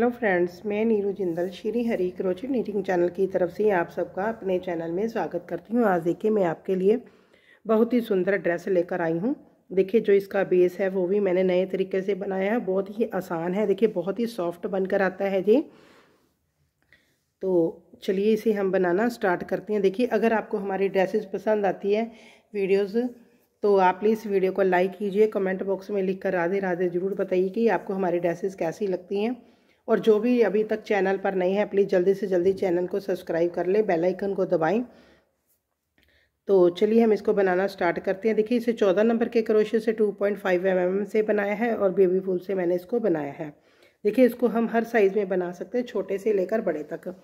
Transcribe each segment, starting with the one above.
hello friends मैं Neeru Jindal Shri Hari crochet knitting channel की तरफ से आप सबका अपने चैनल में स्वागत करती हूँ आज देखिए मैं आपके लिए बहुत ही सुंदर ड्रेस लेकर आई हूँ देखिए जो इसका बेस है वो भी मैंने नए तरीके से बनाया है बहुत ही आसान है देखिए बहुत ही सॉफ्ट बनकर आता है जी तो चलिए इसे हम बनाना स्टार्ट करते हैं देखिए अगर आपको हमारी ड्रेसेस पसंद आती है वीडियोज़ तो आप प्लीज़ वीडियो को लाइक कीजिए कमेंट बॉक्स में लिखकर राधे राधे ज़रूर बताइए कि आपको हमारी ड्रेसेस कैसी लगती हैं और जो भी अभी तक चैनल पर नहीं है प्लीज़ जल्दी से जल्दी चैनल को सब्सक्राइब कर लें बेल आइकन को दबाएं तो चलिए हम इसको बनाना स्टार्ट करते हैं देखिए इसे चौदह नंबर के करोशे से two point five M M से बनाया है और बेबी फूल से मैंने इसको बनाया है देखिए इसको हम हर साइज़ में बना सकते हैं छोटे से लेकर बड़े तक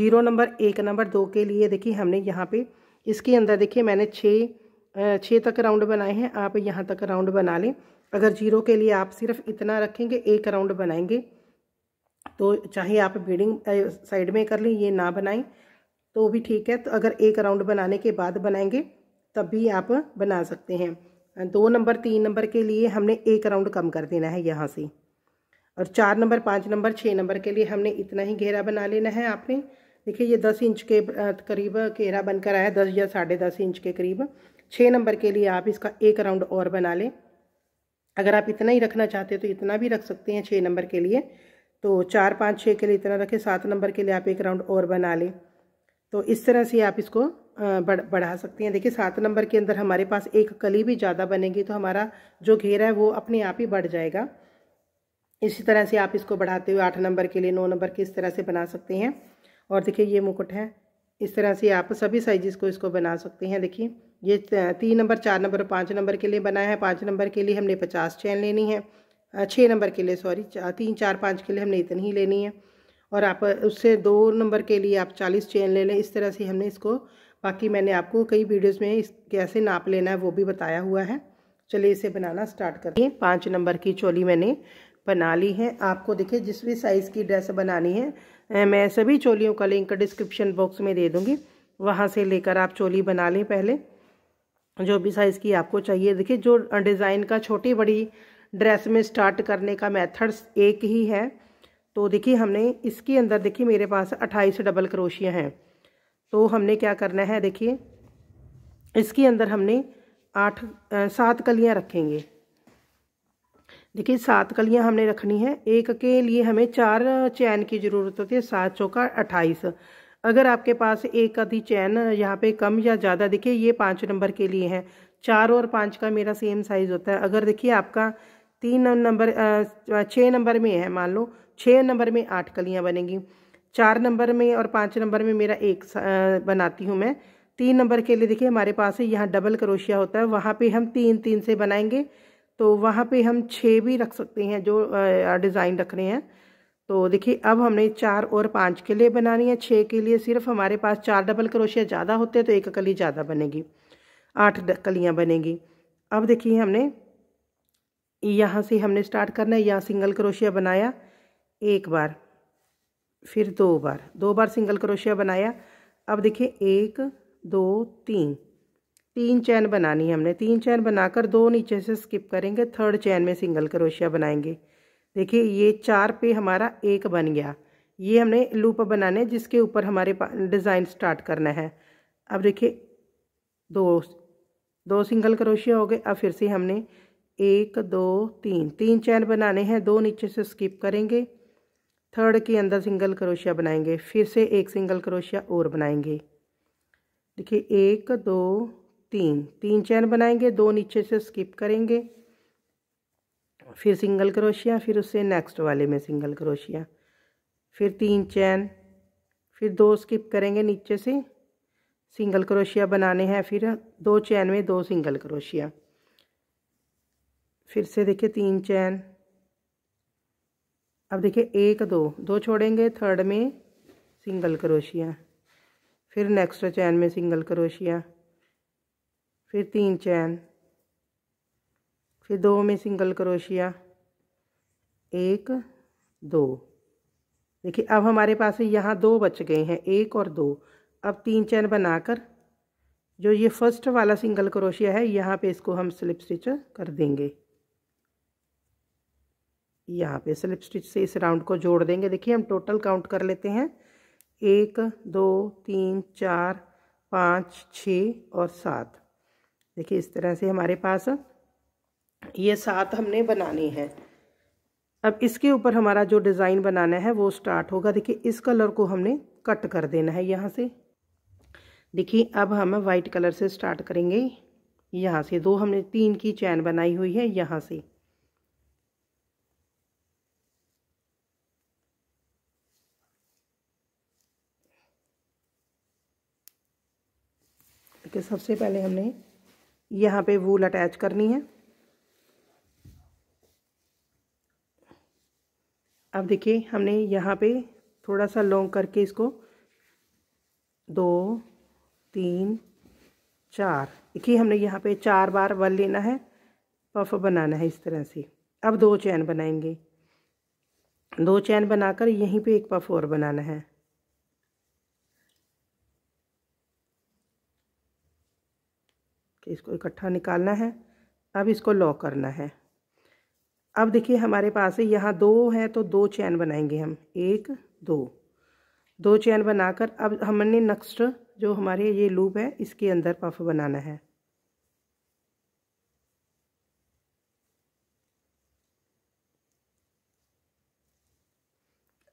जीरो नंबर एक नंबर दो के लिए देखिए हमने यहाँ पे इसके अंदर देखिए मैंने छः छः तक राउंड बनाए हैं आप यहाँ तक राउंड बना लें अगर जीरो के लिए आप सिर्फ इतना रखेंगे एक राउंड बनाएंगे तो चाहे आप बीडिंग साइड में कर लें ये ना बनाएं तो भी ठीक है तो अगर एक राउंड बनाने के बाद बनाएंगे तब भी आप बना सकते हैं दो नंबर तीन नंबर के लिए हमने एक राउंड कम कर देना है यहाँ से और चार नंबर पाँच नंबर छः नंबर के लिए हमने इतना ही घेरा बना लेना है आपने देखिए ये दस इंच के करीब घेरा बनकर आया दस या साढ़े दस इंच के करीब छः नंबर के लिए आप इसका एक राउंड और बना लें अगर आप इतना ही रखना चाहते हैं तो इतना भी रख सकते हैं छः नंबर के लिए तो चार पाँच छः के लिए इतना रखें सात नंबर के लिए आप एक राउंड और बना लें तो इस तरह से आप इसको बढ़ बढ़ा सकती हैं देखिए सात नंबर के अंदर हमारे पास एक कली भी ज़्यादा बनेगी तो हमारा जो घेरा है वो अपने आप ही बढ़ जाएगा इसी तरह से आप इसको बढ़ाते हुए आठ नंबर के लिए नौ नंबर के इस तरह से बना सकते हैं और देखिए ये मुकुट है इस तरह से आप सभी साइजेस को इसको बना सकते हैं देखिए ये तीन नंबर चार नंबर और पाँच नंबर के लिए बनाया है पाँच नंबर के लिए हमने पचास चैन लेनी है छः नंबर के लिए सॉरी तीन चार पाँच के लिए हमने इतनी ही लेनी है और आप उससे दो नंबर के लिए आप चालीस चेन ले लें इस तरह से हमने इसको बाकी मैंने आपको कई वीडियोस में इस कैसे नाप लेना है वो भी बताया हुआ है चलिए इसे बनाना स्टार्ट हैं पाँच नंबर की चोली मैंने बना ली है आपको देखिए जिस भी साइज़ की ड्रेस बनानी है मैं सभी चोलियों का लिंक डिस्क्रिप्शन बॉक्स में दे दूँगी वहाँ से लेकर आप चोली बना लें पहले जो भी साइज़ की आपको चाहिए देखिए जो डिज़ाइन का छोटी बड़ी ड्रेस में स्टार्ट करने का मेथड्स एक ही है तो देखिए हमने इसके अंदर देखिए मेरे पास अट्ठाईस डबल क्रोशिया हैं तो हमने क्या करना है देखिए इसके अंदर हमने आठ सात कलियां रखेंगे देखिए सात कलियां हमने रखनी है एक के लिए हमें चार चैन की ज़रूरत होती है सात चौका अट्ठाईस अगर आपके पास एक आधी चैन यहाँ पे कम या ज़्यादा देखिए ये पाँच नंबर के लिए है चार और पाँच का मेरा सेम साइज़ होता है अगर देखिए आपका तीन नंबर छः नंबर में है मान लो छः नंबर में आठ कलियाँ बनेंगी चार नंबर में और पाँच नंबर में मेरा एक बनाती हूँ मैं तीन नंबर के लिए देखिए हमारे पास है यहाँ डबल करोशिया होता है वहाँ पे हम तीन तीन से बनाएंगे तो वहाँ पे हम छः भी रख सकते हैं जो डिज़ाइन रख रहे हैं तो देखिए अब हमने चार और पाँच के लिए बनानी है छः के लिए सिर्फ हमारे पास चार डबल करोशिया ज़्यादा होते हैं तो एक कली ज़्यादा बनेगी आठ कलियाँ बनेंगी अब देखिए हमने यहाँ से हमने स्टार्ट करना है यहाँ सिंगल क्रोशिया बनाया एक बार फिर दो बार दो बार सिंगल क्रोशिया बनाया अब देखिए एक दो तीन तीन चैन बनानी है हमने तीन चैन बनाकर दो नीचे से स्किप करेंगे थर्ड चैन में सिंगल क्रोशिया बनाएंगे देखिए ये चार पे हमारा एक बन गया ये हमने लूप बनाने जिसके ऊपर हमारे डिज़ाइन स्टार्ट करना है अब देखिए दो दो सिंगल क्रोशिया हो गए अब फिर से हमने एक दो तीन तीन चैन बनाने हैं दो नीचे से स्किप करेंगे थर्ड के अंदर सिंगल क्रोशिया बनाएंगे फिर से एक सिंगल क्रोशिया और बनाएंगे देखिए एक दो तीन तीन चैन बनाएंगे दो नीचे से स्किप करेंगे फिर सिंगल क्रोशिया फिर उससे नेक्स्ट वाले में सिंगल क्रोशिया फिर तीन चैन फिर दो स्किप करेंगे नीचे से सिंगल क्रोशिया बनाने हैं फिर दो चैन में दो सिंगल क्रोशिया फिर से देखिए तीन चैन अब देखिए एक दो दो छोड़ेंगे थर्ड में सिंगल करोशिया फिर नेक्स्ट चैन में सिंगल करोशिया फिर तीन चैन फिर दो में सिंगल करोशिया एक दो देखिए अब हमारे पास यहाँ दो बच गए हैं एक और दो अब तीन चैन बनाकर जो ये फर्स्ट वाला सिंगल करोशिया है यहाँ पे इसको हम स्लिप स्टिच कर देंगे यहाँ पे स्लिप स्टिच से इस राउंड को जोड़ देंगे देखिए हम टोटल काउंट कर लेते हैं एक दो तीन चार पाँच छ और सात देखिए इस तरह से हमारे पास ये सात हमने बनानी है अब इसके ऊपर हमारा जो डिज़ाइन बनाना है वो स्टार्ट होगा देखिए इस कलर को हमने कट कर देना है यहाँ से देखिए अब हम वाइट कलर से स्टार्ट करेंगे यहाँ से दो हमने तीन की चैन बनाई हुई है यहाँ से कि सबसे पहले हमने यहाँ पे वूल अटैच करनी है अब देखिए हमने यहाँ पे थोड़ा सा लॉन्ग करके इसको दो तीन चार देखिए हमने यहाँ पे चार बार वल लेना है पफ बनाना है इस तरह से अब दो चैन बनाएंगे दो चैन बनाकर यहीं पे एक पफ और बनाना है कि इसको इकट्ठा निकालना है अब इसको लॉक करना है अब देखिए हमारे पास यहाँ दो हैं तो दो चैन बनाएंगे हम एक दो दो चैन बनाकर अब हमने नेक्स्ट जो हमारे ये लूप है इसके अंदर पफ बनाना है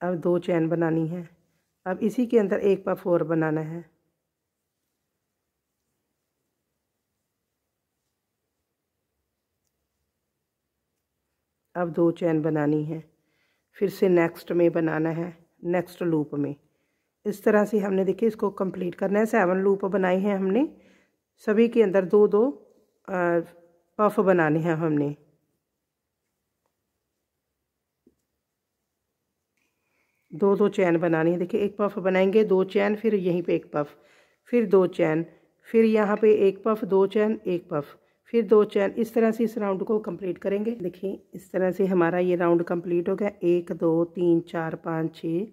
अब दो चैन बनानी है अब इसी के अंदर एक पफ और बनाना है अब दो चैन बनानी है फिर से नेक्स्ट में बनाना है नेक्स्ट लूप में इस तरह से हमने देखिए इसको कंप्लीट करना है सेवन लूप बनाए हैं हमने सभी के अंदर दो दो पफ बनाने हैं हमने दो दो चैन बनानी है देखिए एक पफ बनाएंगे दो चैन फिर यहीं पे एक पफ फिर दो चैन फिर यहाँ पे एक पफ दो चैन एक पफ फिर दो चैन इस तरह से इस राउंड को कंप्लीट करेंगे देखिए इस तरह से हमारा ये राउंड कंप्लीट हो गया एक दो तीन चार पाँच छः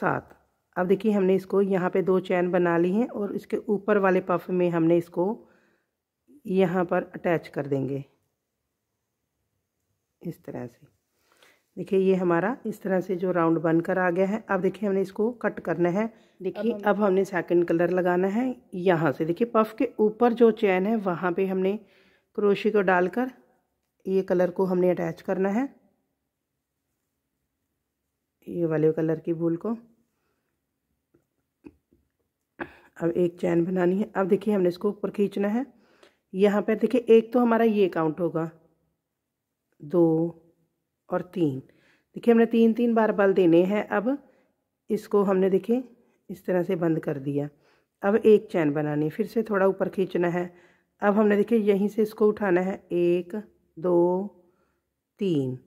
सात अब देखिए हमने इसको यहाँ पे दो चैन बना ली हैं और इसके ऊपर वाले पफ में हमने इसको यहाँ पर अटैच कर देंगे इस तरह से देखिए ये हमारा इस तरह से जो राउंड बनकर आ गया है अब देखिए हमने इसको कट करना है देखिए अब, अब हमने सेकंड कलर लगाना है यहाँ से देखिए पफ के ऊपर जो चैन है वहाँ पे हमने क्रोशी को डालकर ये कलर को हमने अटैच करना है ये वाले कलर की भूल को अब एक चैन बनानी है अब देखिए हमने इसको ऊपर खींचना है यहाँ पर देखिए एक तो हमारा ये काउंट होगा दो और तीन देखिए हमने तीन तीन बार बल देने हैं अब इसको हमने देखिए इस तरह से बंद कर दिया अब एक चैन बनानी फिर से थोड़ा ऊपर खींचना है अब हमने देखिए यहीं से इसको उठाना है एक दो तीन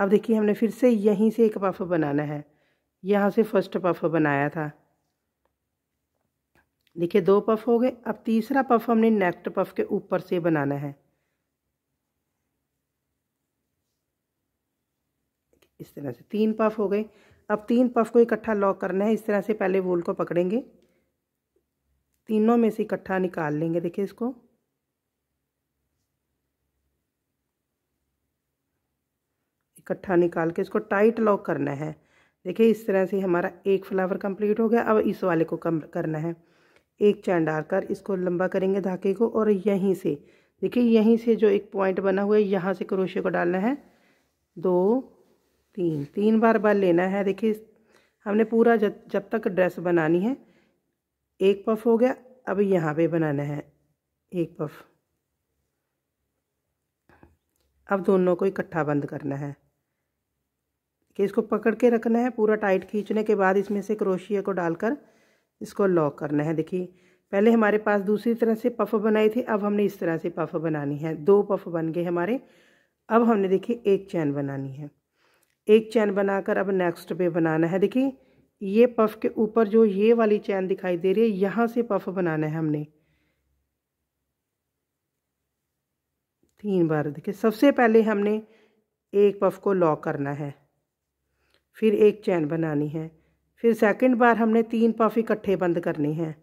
अब देखिए हमने फिर से यहीं से एक पफ बनाना है यहाँ से फर्स्ट पफ बनाया था देखिए दो पफ हो गए अब तीसरा पफ हमने नेक्स्ट पफ के ऊपर से बनाना है इस तरह से तीन पफ हो गए अब तीन पफ को इकट्ठा लॉक करना है इस तरह से पहले वोल को पकड़ेंगे तीनों में से इकट्ठा निकाल लेंगे देखिए इसको कट्ठा निकाल के इसको टाइट लॉक करना है देखिए इस तरह से हमारा एक फ्लावर कंप्लीट हो गया अब इस वाले को कम करना है एक चैन डालकर इसको लंबा करेंगे धागे को और यहीं से देखिए यहीं से जो एक पॉइंट बना हुआ है यहाँ से क्रोशे को डालना है दो तीन तीन बार बार लेना है देखिए हमने पूरा जब जब तक ड्रेस बनानी है एक पफ हो गया अब यहाँ पे बनाना है एक पफ अब दोनों को इकट्ठा बंद करना है कि इसको पकड़ के रखना है पूरा टाइट खींचने के बाद इसमें से क्रोशिया को डालकर इसको लॉक करना है देखिए पहले हमारे पास दूसरी तरह से पफ बनाई थी अब हमने इस तरह से पफ बनानी है दो पफ बन गए हमारे अब हमने देखिए एक चैन बनानी है एक चैन बनाकर अब नेक्स्ट पे बनाना है देखिए ये पफ के ऊपर जो ये वाली चैन दिखाई दे रही है यहाँ से पफ बनाना है हमने तीन बार देखिए सबसे पहले हमने एक पफ को लॉक करना है फिर एक चैन बनानी है फिर सेकंड बार हमने तीन पफ इकट्ठे बंद करने हैं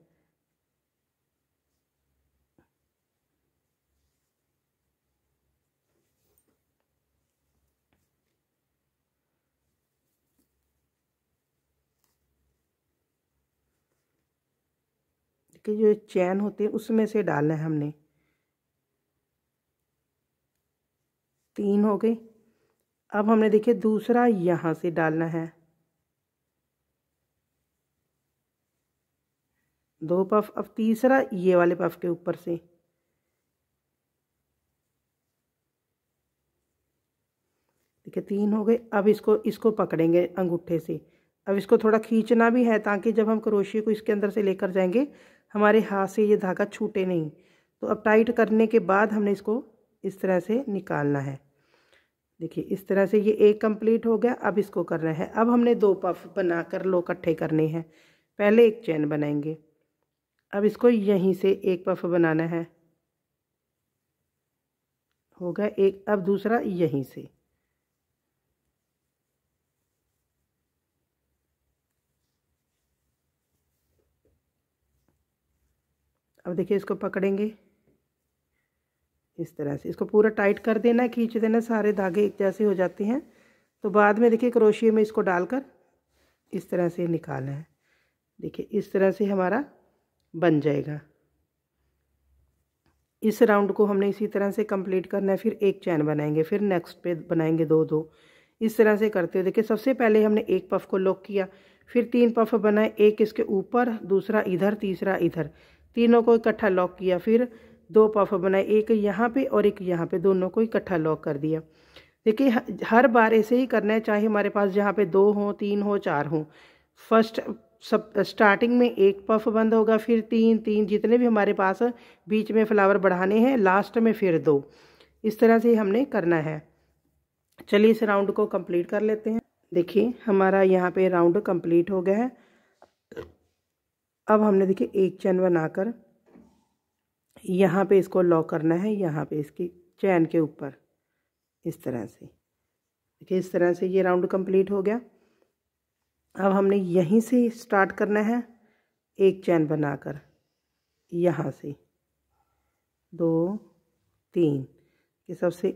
देखिए जो चैन होते हैं उसमें से डालना है हमने तीन हो गए अब हमने देखिए दूसरा यहाँ से डालना है दो पफ अब तीसरा ये वाले पफ के ऊपर से देखिए तीन हो गए अब इसको इसको पकड़ेंगे अंगूठे से अब इसको थोड़ा खींचना भी है ताकि जब हम क्रोशिए को इसके अंदर से लेकर जाएंगे हमारे हाथ से ये धागा छूटे नहीं तो अब टाइट करने के बाद हमने इसको इस तरह से निकालना है देखिए इस तरह से ये एक कंप्लीट हो गया अब इसको करना है अब हमने दो पफ बना कर लो इकट्ठे करने हैं पहले एक चैन बनाएंगे अब इसको यहीं से एक पफ बनाना है हो गया एक अब दूसरा यहीं से अब देखिए इसको पकड़ेंगे इस तरह से इसको पूरा टाइट कर देना खींच देना सारे धागे एक जैसे हो जाते हैं तो बाद में देखिए क्रोशिए में इसको डालकर इस तरह से निकालना है देखिए इस तरह से हमारा बन जाएगा इस राउंड को हमने इसी तरह से कंप्लीट करना है फिर एक चैन बनाएंगे फिर नेक्स्ट पे बनाएंगे दो दो इस तरह से करते हुए देखिए सबसे पहले हमने एक पफ को लॉक किया फिर तीन पफ बनाए एक इसके ऊपर दूसरा इधर तीसरा इधर तीनों को इकट्ठा लॉक किया फिर दो पफ बनाए एक यहाँ पे और एक यहाँ पे दोनों को इकट्ठा लॉक कर दिया देखिए हर बार ऐसे ही करना है चाहे हमारे पास जहाँ पे दो हो तीन हो चार हो फर्स्ट सब स्टार्टिंग में एक पफ बंद होगा फिर तीन तीन जितने भी हमारे पास बीच में फ्लावर बढ़ाने हैं लास्ट में फिर दो इस तरह से हमने करना है चलिए इस राउंड को कंप्लीट कर लेते हैं देखिए हमारा यहाँ पे राउंड कंप्लीट हो गया है अब हमने देखिए एक चैन बनाकर यहाँ पे इसको लॉक करना है यहाँ पे इसकी चैन के ऊपर इस तरह से देखिए इस तरह से ये राउंड कंप्लीट हो गया अब हमने यहीं से स्टार्ट करना है एक चैन बनाकर यहाँ से दो तीन ये सबसे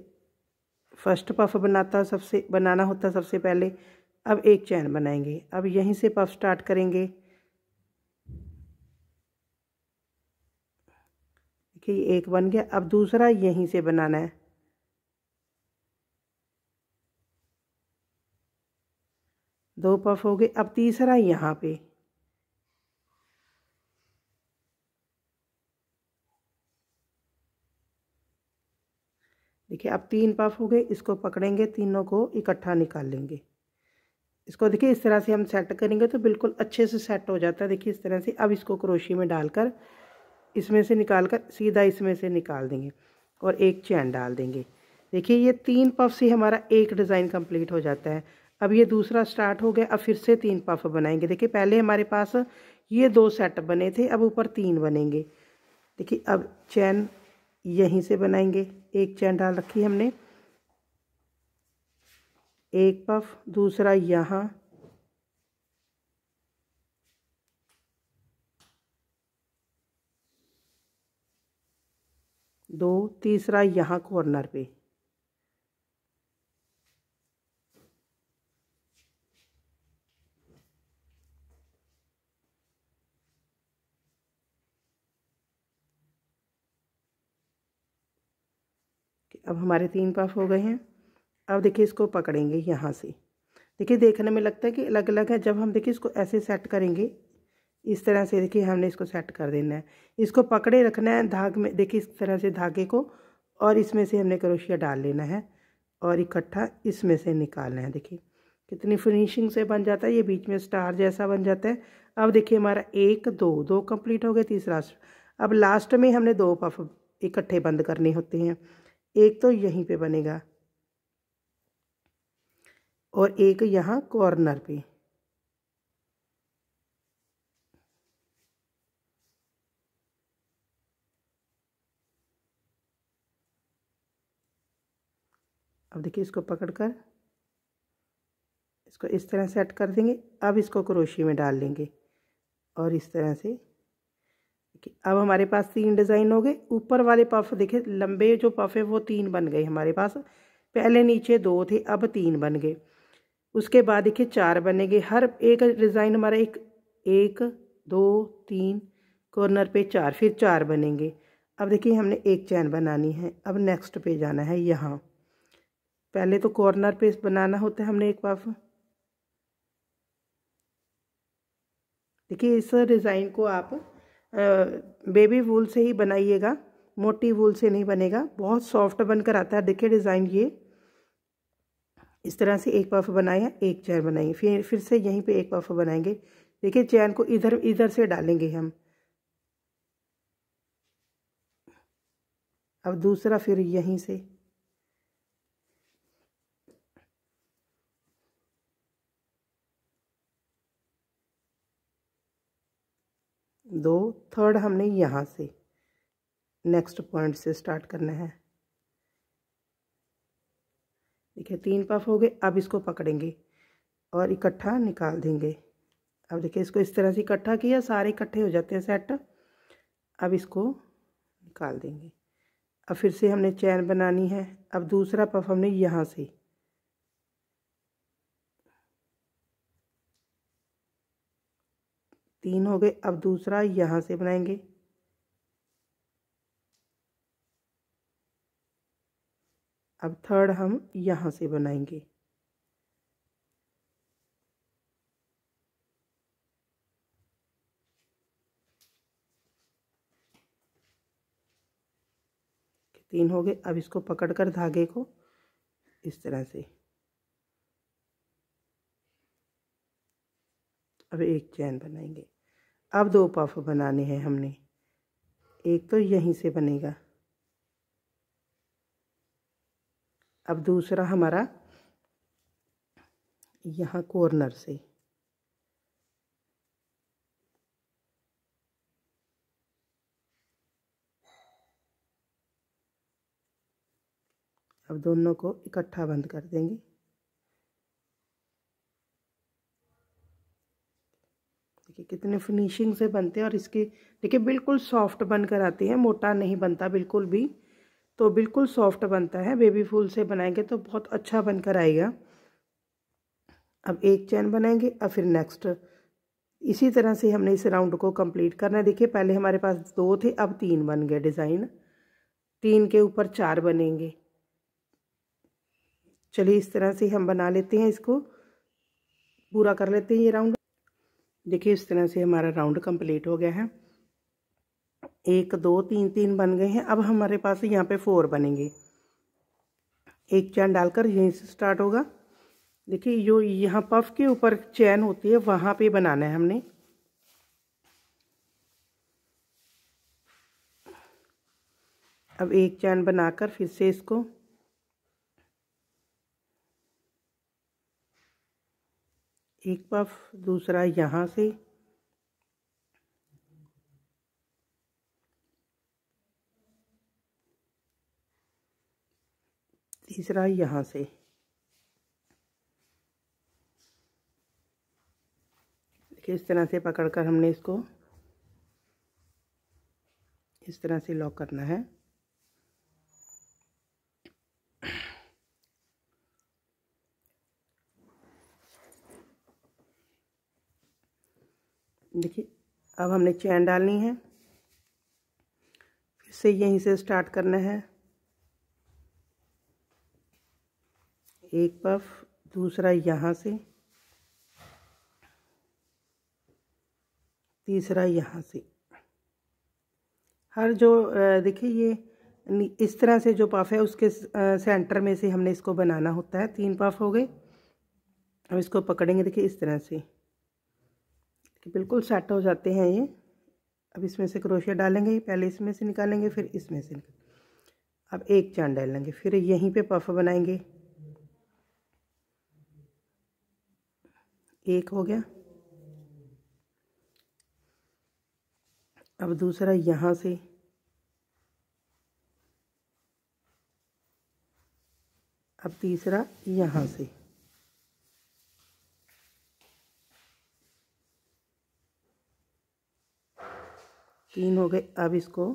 फर्स्ट पफ बनाता सबसे बनाना होता सबसे पहले अब एक चैन बनाएंगे अब यहीं से पफ स्टार्ट करेंगे कि एक बन गया अब दूसरा यहीं से बनाना है दो पफ हो गए अब तीसरा यहाँ पे देखिए अब तीन पफ हो गए इसको पकड़ेंगे तीनों को इकट्ठा निकाल लेंगे इसको देखिए इस तरह से हम सेट करेंगे तो बिल्कुल अच्छे से सेट हो जाता है देखिए इस तरह से अब इसको क्रोशी में डालकर इसमें से निकाल कर सीधा इसमें से निकाल देंगे और एक चैन डाल देंगे देखिए ये तीन पफ से हमारा एक डिज़ाइन कंप्लीट हो जाता है अब ये दूसरा स्टार्ट हो गया अब फिर से तीन पफ बनाएंगे देखिए पहले हमारे पास ये दो सेट बने थे अब ऊपर तीन बनेंगे देखिए अब चैन यहीं से बनाएंगे एक चैन डाल रखी हमने एक पफ दूसरा यहाँ दो तीसरा यहाँ कॉर्नर पे अब हमारे तीन पफ हो गए हैं अब देखिए इसको पकड़ेंगे यहाँ से देखिए देखने में लगता है कि अलग अलग है जब हम देखिए इसको ऐसे सेट करेंगे इस तरह से देखिए हमने इसको सेट कर देना है इसको पकड़े रखना है धाग में देखिए इस तरह से धागे को और इसमें से हमने करोशिया डाल लेना है और इकट्ठा इसमें से निकालना है देखिए कितनी फिनिशिंग से बन जाता है ये बीच में स्टार जैसा बन जाता है अब देखिए हमारा एक दो दो कंप्लीट हो गए तीसरा अब लास्ट में हमने दो पफ इकट्ठे बंद करने होते हैं एक तो यहीं पे बनेगा और एक यहाँ कॉर्नर पे देखिए इसको पकड़कर इसको इस तरह सेट कर देंगे अब इसको क्रोशी में डाल लेंगे और इस तरह से देखिए अब हमारे पास तीन डिज़ाइन हो गए ऊपर वाले पफ देखिए लंबे जो पफ है वो तीन बन गए हमारे पास पहले नीचे दो थे अब तीन बन गए उसके बाद देखिए चार बनेंगे हर एक डिज़ाइन हमारा एक एक दो तीन कॉर्नर पे चार फिर चार बनेंगे अब देखिए हमने एक चैन बनानी है अब नेक्स्ट पे जाना है यहाँ पहले तो कॉर्नर पे बनाना होता है हमने एक पफ देखिए इस डिज़ाइन को आप बेबी वूल से ही बनाइएगा मोटी वूल से नहीं बनेगा बहुत सॉफ्ट बनकर आता है देखिए डिज़ाइन ये इस तरह से एक पफ बनाया एक चैन बनाएंगे फिर फिर से यहीं पे एक पफ बनाएंगे देखिए चैन को इधर इधर से डालेंगे हम अब दूसरा फिर यहीं से दो थर्ड हमने यहाँ से नेक्स्ट पॉइंट से स्टार्ट करना है देखिए तीन पफ हो गए अब इसको पकड़ेंगे और इकट्ठा निकाल देंगे अब देखिए इसको इस तरह से इकट्ठा किया सारे इकट्ठे हो जाते हैं सेट अब इसको निकाल देंगे अब फिर से हमने चैन बनानी है अब दूसरा पफ हमने यहाँ से तीन हो गए अब दूसरा यहाँ से बनाएंगे अब थर्ड हम यहाँ से बनाएंगे तीन हो गए अब इसको पकड़कर धागे को इस तरह से अब एक चैन बनाएंगे अब दो पफ बनाने हैं हमने एक तो यहीं से बनेगा अब दूसरा हमारा यहाँ कॉर्नर से अब दोनों को इकट्ठा बंद कर देंगे कितने फिनिशिंग से बनते हैं और इसके देखिए बिल्कुल सॉफ्ट बनकर आते आती है मोटा नहीं बनता बिल्कुल भी तो बिल्कुल सॉफ्ट बनता है बेबी फूल से बनाएंगे तो बहुत अच्छा बनकर आएगा अब एक चैन बनाएंगे और फिर नेक्स्ट इसी तरह से हमने इस राउंड को कंप्लीट करना है देखिए पहले हमारे पास दो थे अब तीन बन गए डिज़ाइन तीन के ऊपर चार बनेंगे चलिए इस तरह से हम बना लेते हैं इसको पूरा कर लेते हैं ये राउंड देखिए इस तरह से हमारा राउंड कंप्लीट हो गया है एक दो तीन तीन बन गए हैं अब हमारे पास यहाँ पे फोर बनेंगे एक चैन डालकर यहीं से स्टार्ट होगा देखिए जो यहाँ पफ के ऊपर चैन होती है वहाँ पे बनाना है हमने अब एक चैन बनाकर फिर से इसको एक पफ दूसरा यहाँ से तीसरा यहाँ से देखिए इस तरह से पकड़कर हमने इसको इस तरह से लॉक करना है देखिए अब हमने चैन डालनी है फिर से यहीं से स्टार्ट करना है एक पफ दूसरा यहाँ से तीसरा यहाँ से हर जो देखिए ये इस तरह से जो पफ है उसके सेंटर में से हमने इसको बनाना होता है तीन पफ हो गए अब इसको पकड़ेंगे देखिए इस तरह से कि बिल्कुल सेट हो जाते हैं ये अब इसमें से क्रोशिया डालेंगे पहले इसमें से निकालेंगे फिर इसमें से अब एक चांद डालेंगे फिर यहीं पे पफ बनाएंगे एक हो गया अब दूसरा यहाँ से अब तीसरा यहाँ से तीन हो गए अब इसको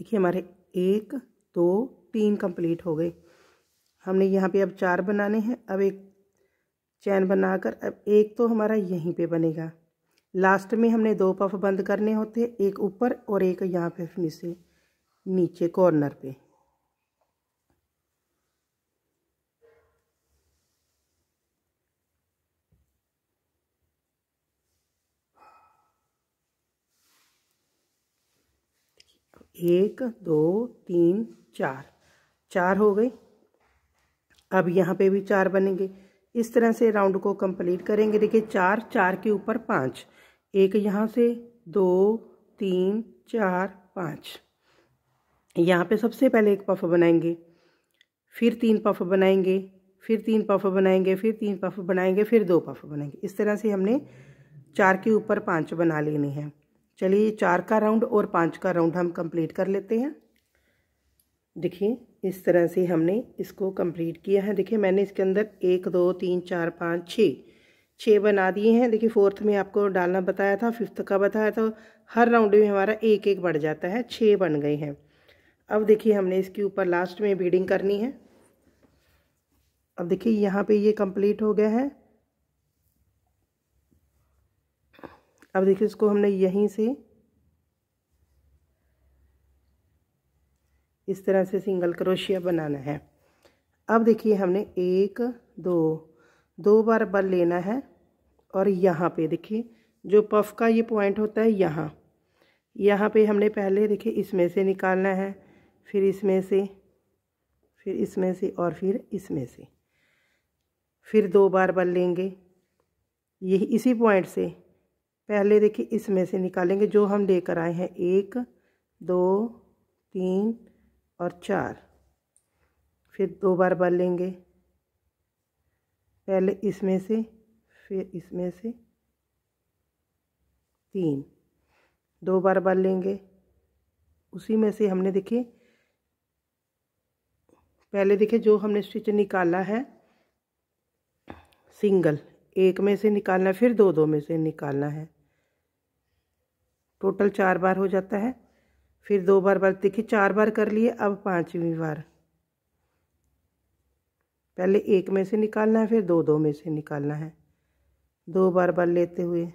देखिए हमारे एक दो तीन कंप्लीट हो गए हमने यहाँ पे अब चार बनाने हैं अब एक चैन बनाकर अब एक तो हमारा यहीं पे बनेगा लास्ट में हमने दो पफ बंद करने होते हैं एक ऊपर और एक यहाँ पे फिर से नीचे कॉर्नर पे एक दो तीन चार चार हो गई अब यहाँ पे भी चार बनेंगे इस तरह से राउंड को कंप्लीट करेंगे देखिए चार चार के ऊपर पाँच एक यहाँ से दो तीन चार पाँच यहाँ पे सबसे पहले एक पफ बनाएंगे फिर तीन पफ बनाएंगे फिर तीन पफ बनाएंगे फिर तीन पफ बनाएंगे फिर दो पफ बनाएंगे इस तरह से हमने चार के ऊपर पाँच बना लेने हैं चलिए चार का राउंड और पाँच का राउंड हम कंप्लीट कर लेते हैं देखिए इस तरह से हमने इसको कंप्लीट किया है देखिए मैंने इसके अंदर एक दो तीन चार पाँच छः छः बना दिए हैं देखिए फोर्थ में आपको डालना बताया था फिफ्थ का बताया था हर राउंड में हमारा एक एक बढ़ जाता है छः बन गए हैं अब देखिए हमने इसके ऊपर लास्ट में बीडिंग करनी है अब देखिए यहाँ पे ये कंप्लीट हो गया है अब देखिए इसको हमने यहीं से इस तरह से सिंगल क्रोशिया बनाना है अब देखिए हमने एक दो दो बार बल लेना है और यहाँ पे देखिए जो पफ का ये पॉइंट होता है यहाँ यहाँ पे हमने पहले देखिए इसमें से निकालना है फिर इसमें से फिर इसमें से और फिर इसमें से फिर दो बार बल लेंगे यही इसी पॉइंट से पहले देखिए इसमें से निकालेंगे जो हम लेकर आए हैं एक दो तीन और चार फिर दो बार बल लेंगे पहले इसमें से फिर इसमें से तीन दो बार बल लेंगे उसी में से हमने देखिए पहले देखिए जो हमने स्टिच निकाला है सिंगल एक में से निकालना फिर दो दो में से निकालना है टोटल चार बार हो जाता है फिर दो बार बार देखिए चार बार कर लिए अब पाँचवीं बार पहले एक में से निकालना है फिर दो दो में से निकालना है दो बार बार लेते हुए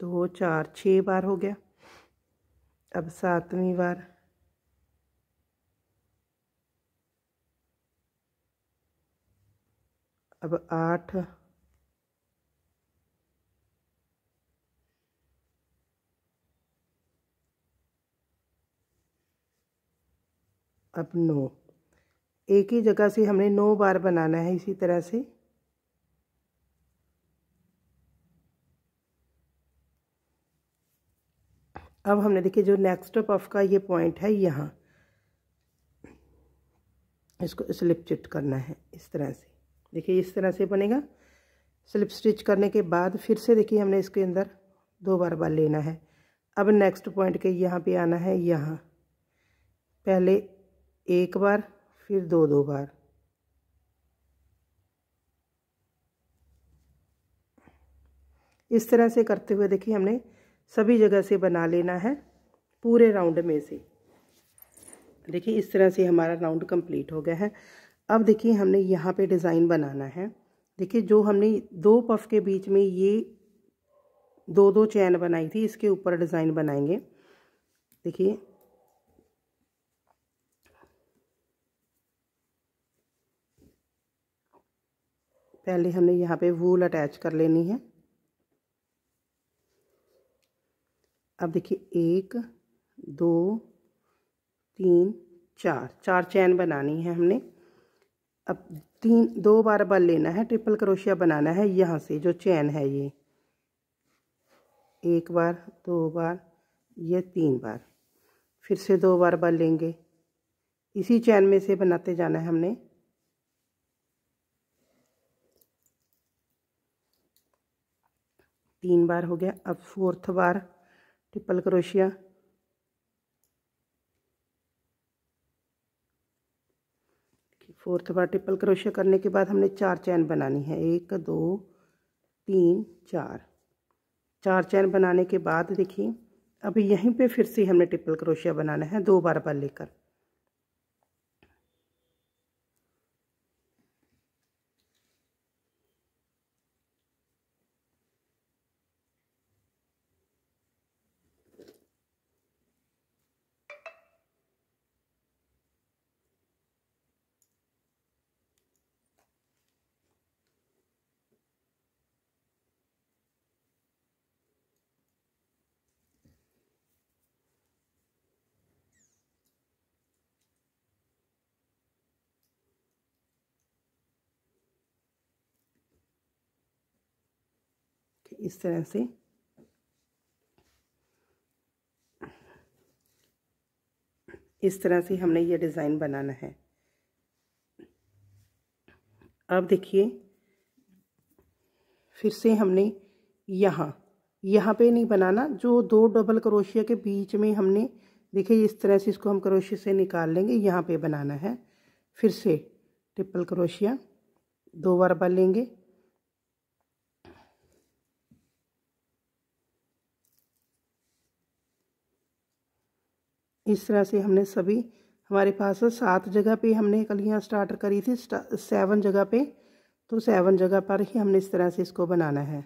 दो चार छः बार हो गया अब सातवीं बार अब आठ अब नौ एक ही जगह से हमने नौ बार बनाना है इसी तरह से अब हमने देखिए जो नेक्स्ट पफ का ये पॉइंट है यहाँ इसको स्लिप चिट करना है इस तरह से देखिए इस तरह से बनेगा स्लिप स्टिच करने के बाद फिर से देखिए हमने इसके अंदर दो बार बार लेना है अब नेक्स्ट पॉइंट के यहाँ पे आना है यहाँ पहले एक बार फिर दो दो बार इस तरह से करते हुए देखिए हमने सभी जगह से बना लेना है पूरे राउंड में से देखिए इस तरह से हमारा राउंड कंप्लीट हो गया है अब देखिए हमने यहाँ पे डिज़ाइन बनाना है देखिए जो हमने दो पफ के बीच में ये दो दो चैन बनाई थी इसके ऊपर डिज़ाइन बनाएंगे देखिए पहले हमने यहाँ पे वूल अटैच कर लेनी है अब देखिए एक दो तीन चार चार चैन बनानी है हमने अब तीन दो बार बल लेना है ट्रिपल क्रोशिया बनाना है यहाँ से जो चैन है ये एक बार दो बार या तीन बार फिर से दो बार बल लेंगे इसी चैन में से बनाते जाना है हमने तीन बार हो गया अब फोर्थ बार ट्रिपल क्रोशिया फोर्थ बार ट्रिपल क्रोशिया करने के बाद हमने चार चैन बनानी है एक दो तीन चार चार चैन बनाने के बाद देखिए अब यहीं पे फिर से हमने ट्रिपल क्रोशिया बनाना है दो बार बार लेकर इस तरह से इस तरह से हमने ये डिज़ाइन बनाना है अब देखिए फिर से हमने यहाँ यहाँ पे नहीं बनाना जो दो डबल क्रोशिया के बीच में हमने देखिए इस तरह से इसको हम क्रोशिया से निकाल लेंगे यहाँ पे बनाना है फिर से ट्रिपल क्रोशिया दो बार लेंगे इस तरह से हमने सभी हमारे पास सात जगह पे हमने कलियाँ स्टार्ट करी थी सेवन जगह पे तो सेवन जगह पर ही हमने इस तरह से इसको बनाना है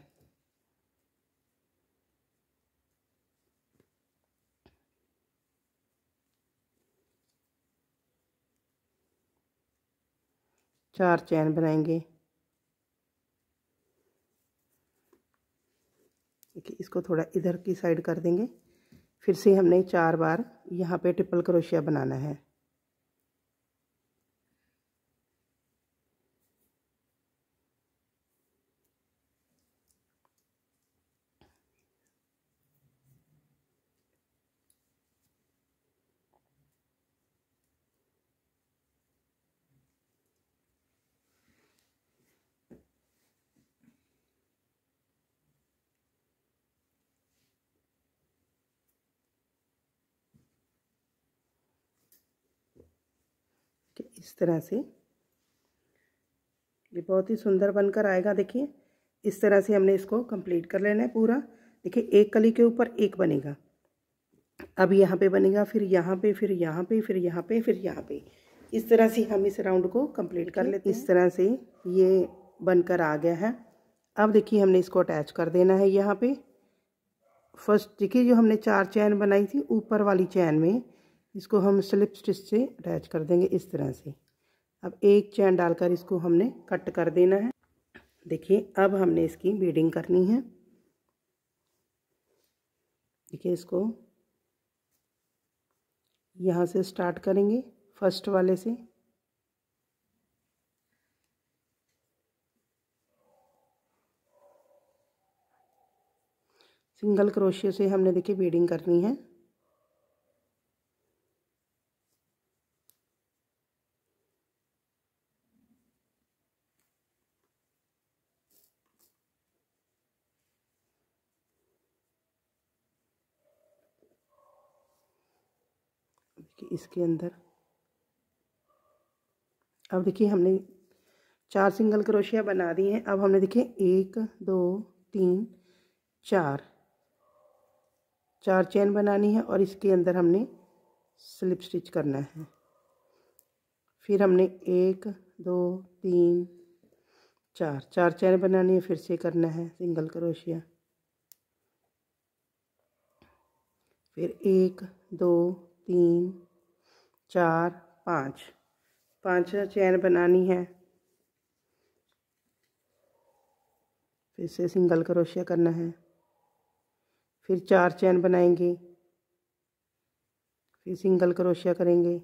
चार चैन बनाएंगे इसको थोड़ा इधर की साइड कर देंगे फिर से हमने चार बार यहाँ पे ट्रिपल क्रोशिया बनाना है इस तरह से ये बहुत ही सुंदर बनकर आएगा देखिए इस तरह से हमने इसको कंप्लीट कर लेना है पूरा देखिए एक कली के ऊपर एक बनेगा अब यहाँ पे बनेगा फिर यहाँ पे फिर यहाँ पे फिर यहाँ पे फिर यहाँ पे इस तरह से हम इस राउंड को कंप्लीट कर लेते हैं इस तरह से ये बनकर आ गया है अब देखिए हमने इसको अटैच कर देना है यहाँ पे फर्स्ट देखिए जो हमने चार चैन बनाई थी ऊपर वाली चैन में इसको हम स्लिप स्टिच से अटैच कर देंगे इस तरह से अब एक चैन डालकर इसको हमने कट कर देना है देखिए अब हमने इसकी बीडिंग करनी है देखिए इसको यहाँ से स्टार्ट करेंगे फर्स्ट वाले से सिंगल क्रोशिया से हमने देखिए बीडिंग करनी है इसके अंदर अब देखिए हमने चार सिंगल क्रोशिया बना दी हैं अब हमने देखिए एक दो तीन चार चार चैन बनानी है और इसके अंदर हमने स्लिप स्टिच करना है फिर हमने एक दो तीन चार चार चैन बनानी है फिर से करना है सिंगल क्रोशिया फिर एक दो तीन चार पाँच पाँच चैन बनानी है फिर से सिंगल क्रोशिया करना है फिर चार चैन बनाएंगे फिर सिंगल क्रोशिया करेंगे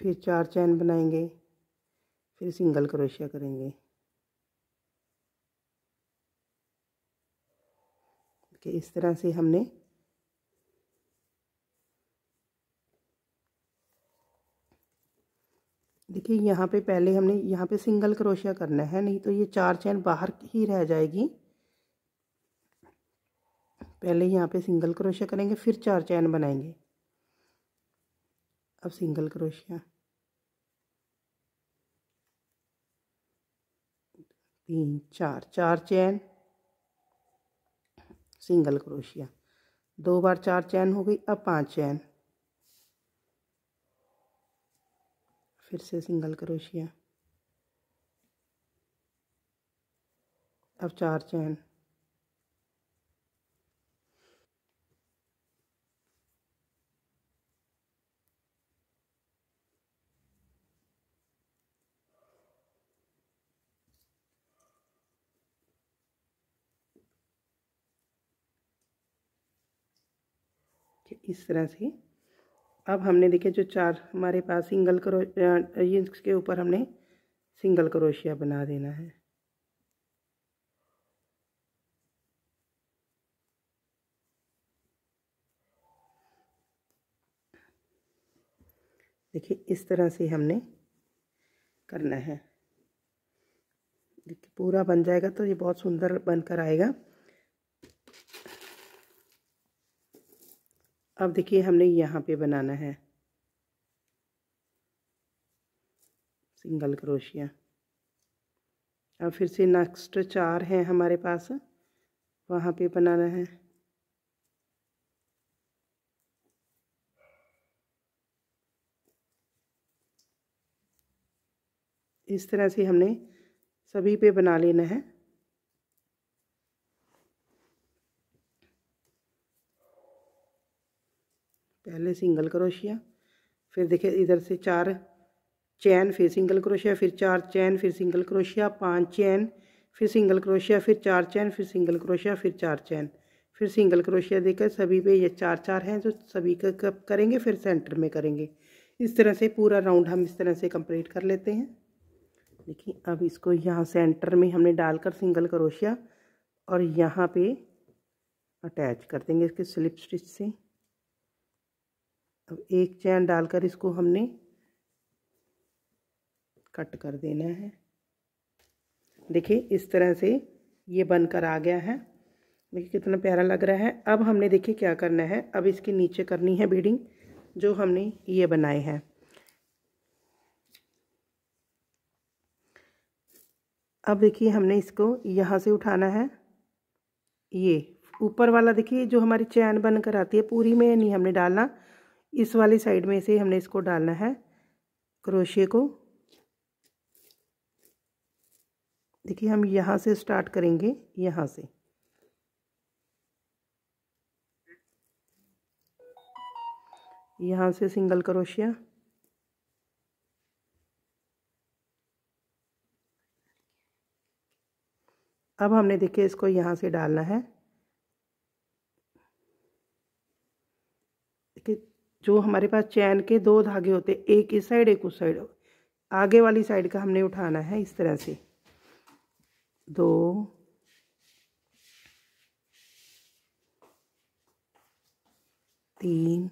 फिर चार चैन बनाएंगे फिर सिंगल क्रोशिया करेंगे कि इस तरह से हमने देखिए यहाँ पे पहले हमने यहाँ पे सिंगल क्रोशिया करना है नहीं तो ये चार चैन बाहर ही रह जाएगी पहले यहाँ पे सिंगल क्रोशिया करेंगे फिर चार चैन बनाएंगे अब सिंगल क्रोशिया तीन चार चार चैन सिंगल क्रोशिया दो बार चार चैन हो गई अब पांच चैन फिर से सिंगल क्रोशिया अब चार चैन इस तरह से अब हमने देखे जो चार हमारे पास सिंगल करो इसके ऊपर हमने सिंगल क्रोशिया बना देना है देखिए इस तरह से हमने करना है देखिए पूरा बन जाएगा तो ये बहुत सुंदर बनकर आएगा अब देखिए हमने यहाँ पे बनाना है सिंगल क्रोशिया अब फिर से नेक्स्ट चार हैं हमारे पास वहाँ पे बनाना है इस तरह से हमने सभी पे बना लेना है पहले सिंगल क्रोशिया फिर देखिए इधर से चार चैन फिर सिंगल क्रोशिया फिर चार चैन फिर सिंगल क्रोशिया पांच चैन फिर सिंगल क्रोशिया फिर चार चैन फिर सिंगल क्रोशिया फिर चार चैन फिर सिंगल क्रोशिया देकर सभी पे ये चार चार हैं जो सभी का करेंगे फिर सेंटर में करेंगे इस तरह से पूरा राउंड हम इस तरह से कंप्लीट कर लेते हैं देखिए अब इसको यहाँ सेंटर में हमने डालकर सिंगल क्रोशिया और यहाँ पे अटैच कर देंगे इसके स्लिप स्टिच से अब एक चैन डालकर इसको हमने कट कर देना है देखिए इस तरह से ये बनकर आ गया है देखिए कितना प्यारा लग रहा है अब हमने देखिए क्या करना है अब इसके नीचे करनी है बीडिंग जो हमने ये बनाए हैं अब देखिए हमने इसको यहाँ से उठाना है ये ऊपर वाला देखिए जो हमारी चैन बनकर आती है पूरी में नहीं हमने डालना इस वाली साइड में से हमने इसको डालना है क्रोशिए को देखिए हम यहाँ से स्टार्ट करेंगे यहाँ से यहाँ से सिंगल क्रोशिया अब हमने देखिए इसको यहाँ से डालना है जो हमारे पास चैन के दो धागे होते हैं एक इस साइड एक उस साइड आगे वाली साइड का हमने उठाना है इस तरह से दो तीन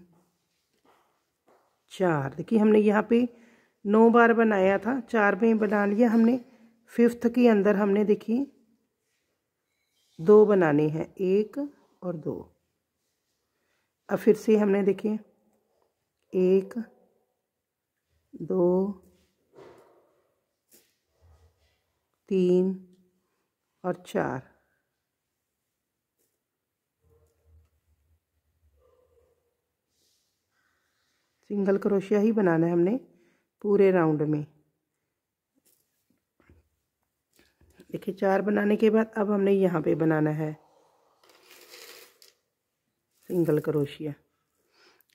चार देखिए हमने यहाँ पे नौ बार बनाया था चार में बना लिया हमने फिफ्थ के अंदर हमने देखिए दो बनाने हैं एक और दो अब फिर से हमने देखिए एक दो तीन और चार सिंगल क्रोशिया ही बनाना है हमने पूरे राउंड में देखिए चार बनाने के बाद अब हमने यहाँ पे बनाना है सिंगल क्रोशिया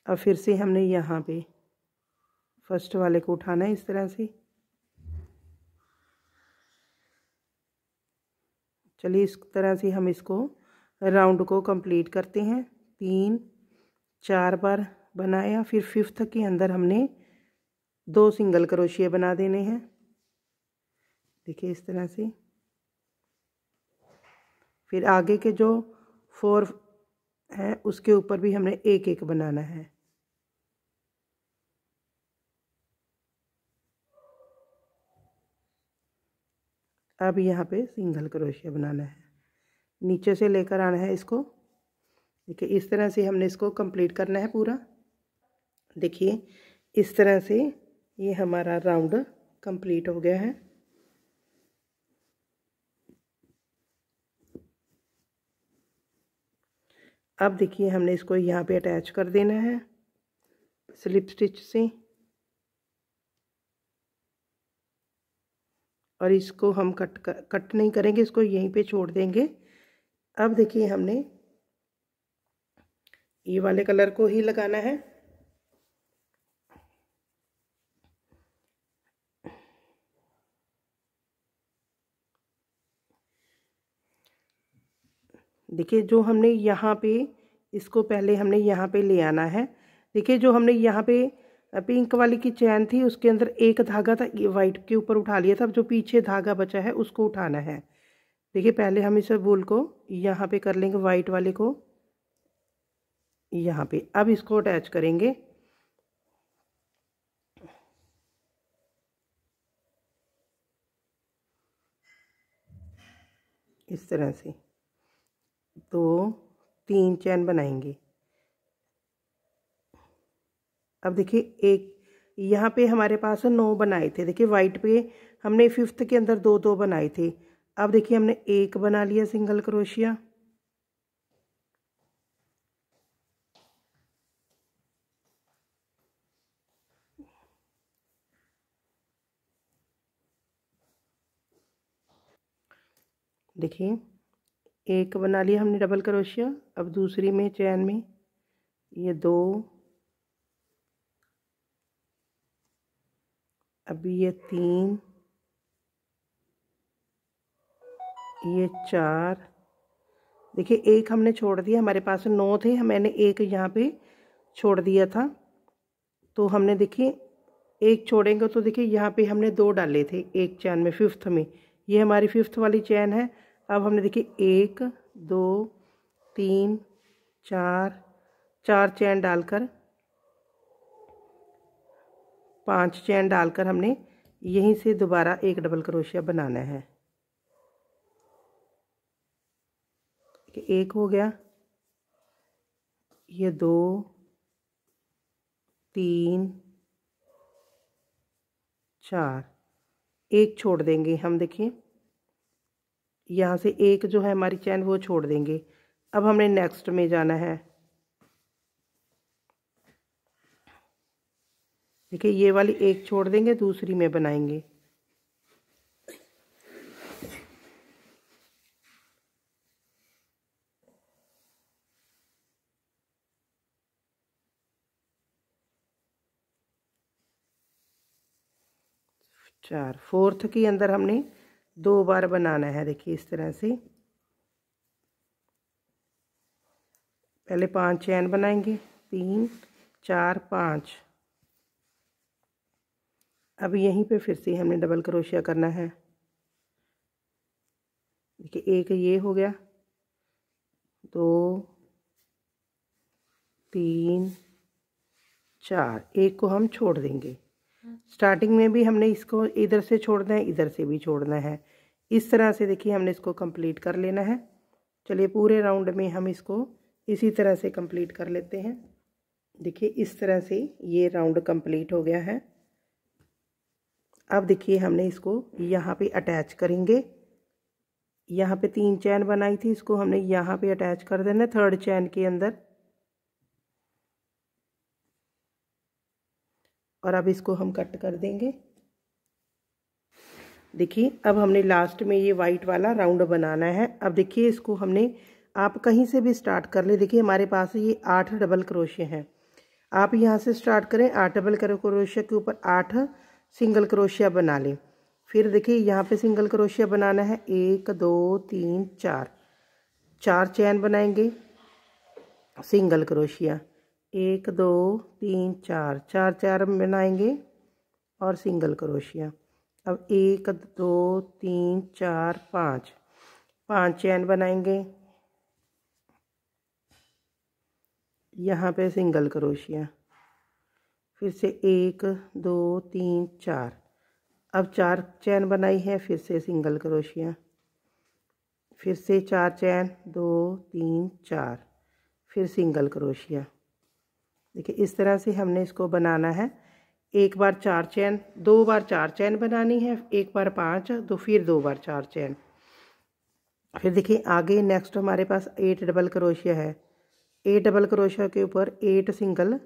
अब फिर से हमने यहाँ पे फर्स्ट वाले को उठाना है इस तरह से चलिए इस तरह से हम इसको राउंड को कंप्लीट करते हैं तीन चार बार बनाया फिर फिफ्थ के अंदर हमने दो सिंगल करोशिया बना देने हैं देखिए इस तरह से फिर आगे के जो फोर हैं उसके ऊपर भी हमने एक एक बनाना है अब यहाँ पे सिंगल क्रोशिया बनाना है नीचे से लेकर आना है इसको देखिए इस तरह से हमने इसको कंप्लीट करना है पूरा देखिए इस तरह से ये हमारा राउंड कंप्लीट हो गया है अब देखिए हमने इसको यहाँ पे अटैच कर देना है स्लिप स्टिच से और इसको हम कट कर कट नहीं करेंगे इसको यहीं पे छोड़ देंगे अब देखिए हमने ये वाले कलर को ही लगाना है देखिए जो हमने यहाँ पे इसको पहले हमने यहाँ पे ले आना है देखिए जो हमने यहाँ पे पिंक वाली की चैन थी उसके अंदर एक धागा था वाइट के ऊपर उठा लिया था अब जो पीछे धागा बचा है उसको उठाना है देखिए पहले हम इसे बूल को यहाँ पे कर लेंगे वाइट वाले को यहाँ पे अब इसको अटैच करेंगे इस तरह से दो तो तीन चैन बनाएंगे अब देखिए एक यहाँ पे हमारे पास नौ बनाए थे देखिए वाइट पे हमने फिफ्थ के अंदर दो दो बनाए थे अब देखिए हमने एक बना लिया सिंगल क्रोशिया देखिए एक बना लिया हमने डबल क्रोशिया अब दूसरी में चैन में ये दो अभी ये तीन ये चार देखिए एक हमने छोड़ दिया हमारे पास नौ थे मैंने एक यहाँ पे छोड़ दिया था तो हमने देखिए एक छोड़ेंगे तो देखिए यहाँ पे हमने दो डाले थे एक चैन में फिफ्थ में ये हमारी फिफ्थ वाली चैन है अब हमने देखिए एक दो तीन चार चार चैन डालकर पांच चैन डालकर हमने यहीं से दोबारा एक डबल क्रोशिया बनाना है एक हो गया ये दो तीन चार एक छोड़ देंगे हम देखिए यहाँ से एक जो है हमारी चैन वो छोड़ देंगे अब हमने नेक्स्ट में जाना है देखिए ये वाली एक छोड़ देंगे दूसरी में बनाएंगे चार फोर्थ के अंदर हमने दो बार बनाना है देखिए इस तरह से पहले पांच चैन बनाएंगे तीन चार पाँच अब यहीं पे फिर से हमने डबल क्रोशिया करना है देखिए एक ये हो गया दो तीन चार एक को हम छोड़ देंगे स्टार्टिंग में भी हमने इसको इधर से छोड़ना है इधर से भी छोड़ना है इस तरह से देखिए हमने इसको कंप्लीट कर लेना है चलिए पूरे राउंड में हम इसको इसी तरह से कंप्लीट कर लेते हैं देखिए इस तरह से ये राउंड कंप्लीट हो गया है अब देखिए हमने इसको यहाँ पे अटैच करेंगे यहाँ पे तीन चैन बनाई थी इसको हमने यहाँ पे अटैच कर देना थर्ड चैन के अंदर और अब इसको हम कट कर देंगे देखिए अब हमने लास्ट में ये वाइट वाला राउंड बनाना है अब देखिए इसको हमने आप कहीं से भी स्टार्ट कर ले देखिए हमारे पास ये आठ डबल क्रोशे हैं आप यहाँ से स्टार्ट करें आठ डबल क्रोशे के ऊपर आठ सिंगल क्रोशिया बना लें फिर देखिए यहाँ पे सिंगल क्रोशिया बनाना है एक दो तीन चार चार चैन बनाएंगे सिंगल क्रोशिया एक दो तीन चार चार चार बनाएंगे और सिंगल क्रोशिया अब एक दो तीन चार पाँच पाँच चैन बनाएंगे यहाँ पे सिंगल क्रोशिया फिर से एक दो तीन चार अब चार चैन बनाई है फिर से सिंगल क्रोशिया फिर से चार चैन दो तीन चार फिर सिंगल क्रोशिया देखिए इस तरह से हमने इसको बनाना है एक बार चार चैन दो बार चार चैन बनानी है एक बार पाँच तो फिर दो बार चार चैन फिर देखिए आगे नेक्स्ट हमारे पास एट डबल क्रोशिया है एट डबल क्रोशिया के ऊपर एट सिंगल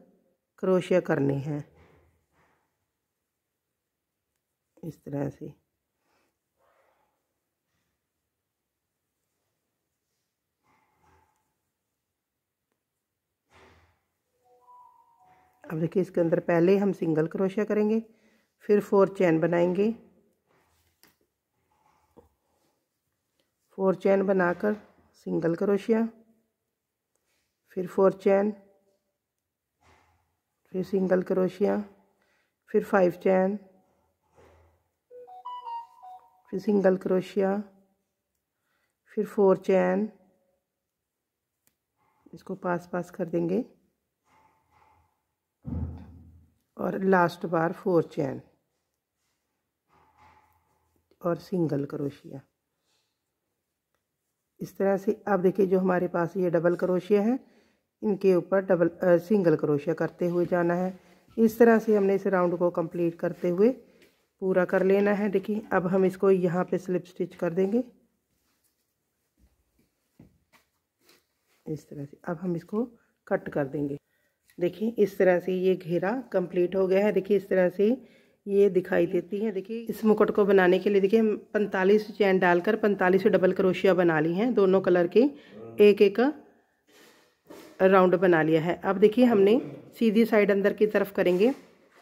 क्रोशिया करने है इस तरह से अब देखिए इसके अंदर पहले हम सिंगल क्रोशिया करेंगे फिर फोर चैन बनाएंगे फोर चैन बनाकर सिंगल क्रोशिया फिर फोर चैन फिर सिंगल क्रोशिया फिर फाइव चैन फिर सिंगल क्रोशिया फिर फोर चैन इसको पास पास कर देंगे और लास्ट बार फोर चैन और सिंगल क्रोशिया इस तरह से अब देखिए जो हमारे पास ये डबल क्रोशिया है इनके ऊपर डबल आ, सिंगल क्रोशिया करते हुए जाना है इस तरह से हमने इस राउंड को कंप्लीट करते हुए पूरा कर लेना है देखिए अब हम इसको यहाँ पे स्लिप स्टिच कर देंगे इस तरह से अब हम इसको कट कर देंगे देखिए इस तरह से ये घेरा कंप्लीट हो गया है देखिए इस तरह से ये दिखाई देती है देखिए इस मुकुट को बनाने के लिए देखिए हम पैंतालीस चैन डालकर पैंतालीस डबल क्रोशिया बना ली हैं दोनों कलर के एक एक राउंड बना लिया है अब देखिए हमने सीधी साइड अंदर की तरफ करेंगे